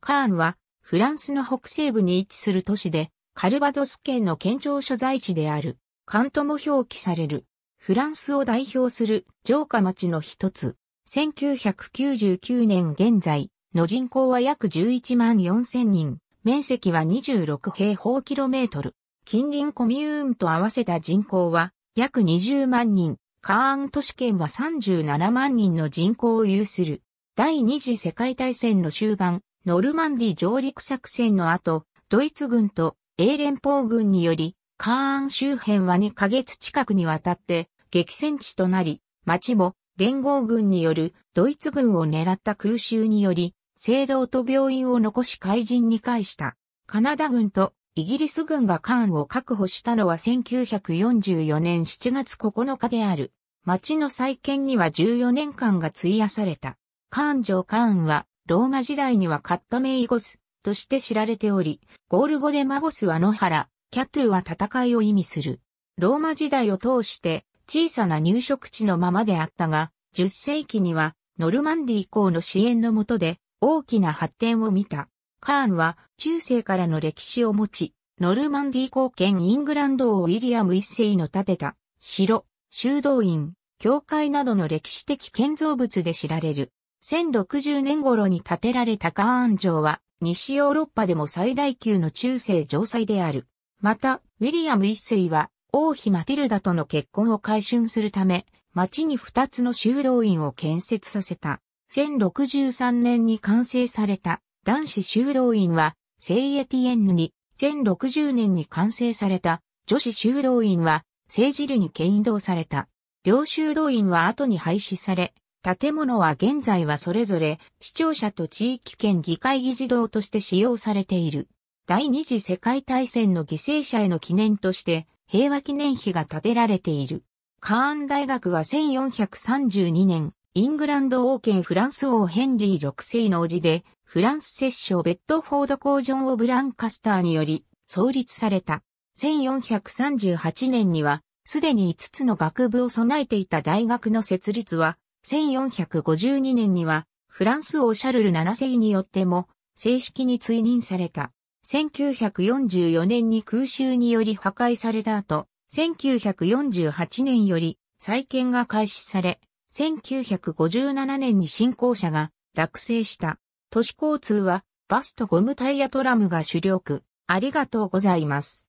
カーンは、フランスの北西部に位置する都市で、カルバドス県の県庁所在地である、カントも表記される、フランスを代表する城下町の一つ。1999年現在の人口は約11万4000人、面積は26平方キロメートル。近隣コミューンと合わせた人口は約20万人、カーン都市圏は37万人の人口を有する。第二次世界大戦の終盤、ノルマンディ上陸作戦の後、ドイツ軍と英連邦軍により、カーン周辺は2ヶ月近くにわたって激戦地となり、町も連合軍によるドイツ軍を狙った空襲により、聖堂と病院を残し怪人に返した。カナダ軍とイギリス軍がカーンを確保したのは1944年7月9日である。町の再建には14年間が費やされた。カーン城カーンはローマ時代にはカットメイゴスとして知られており、ゴール語でマゴスは野原、キャトゥーは戦いを意味する。ローマ時代を通して小さな入植地のままであったが、10世紀にはノルマンディ以降の支援のもとで大きな発展を見た。カーンは中世からの歴史を持ち、ノルマンディ貢献イングランドをウィリアム一世の建てた城、修道院、教会などの歴史的建造物で知られる。1060年頃に建てられたカーン城は、西ヨーロッパでも最大級の中世城塞である。また、ウィリアム一世は、王妃マティルダとの結婚を改春するため、町に二つの修道院を建設させた。1063年に完成された男子修道院は、セイエティエンヌに、1060年に完成された女子修道院は、聖ジルに牽引された。両修道院は後に廃止され、建物は現在はそれぞれ市庁舎と地域圏議会議事堂として使用されている。第二次世界大戦の犠牲者への記念として平和記念碑が建てられている。カーン大学は1432年、イングランド王権フランス王ヘンリー6世の叔父で、フランス摂政ベッドフォード工場をブランカスターにより創立された。1438年には、すでに5つの学部を備えていた大学の設立は1452年には、フランス王シャルル7世によっても、正式に追認された。1944年に空襲により破壊された後、1948年より再建が開始され、1957年に新校舎が落成した。都市交通はバスとゴムタイヤトラムが主力。ありがとうございます。